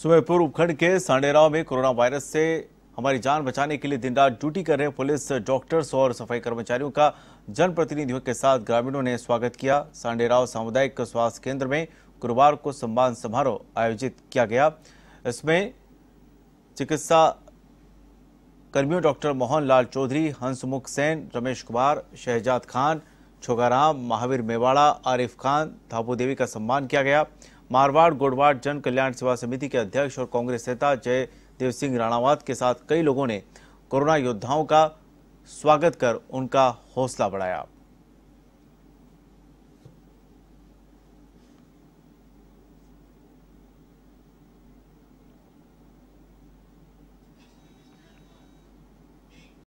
सुमेरपुर उपखंड के सांडेराव में कोरोना वायरस से हमारी जान बचाने के लिए दिन रात ड्यूटी कर रहे पुलिस डॉक्टर्स और सफाई कर्मचारियों का जनप्रतिनिधियों के साथ ग्रामीणों ने स्वागत किया सांडेराव सामुदायिक स्वास्थ्य केंद्र में गुरुवार को सम्मान समारोह आयोजित किया गया इसमें चिकित्सा कर्मियों डॉक्टर मोहन लाल चौधरी हंसमुख सेन रमेश कुमार शहजाद खान छोगाराम महावीर मेवाड़ा आरिफ खान थापू देवी का सम्मान किया गया मारवाड़ गोडवाड़ जन कल्याण सेवा समिति के अध्यक्ष और कांग्रेस नेता जय देव सिंह राणावत के साथ कई लोगों ने कोरोना योद्धाओं का स्वागत कर उनका हौसला बढ़ाया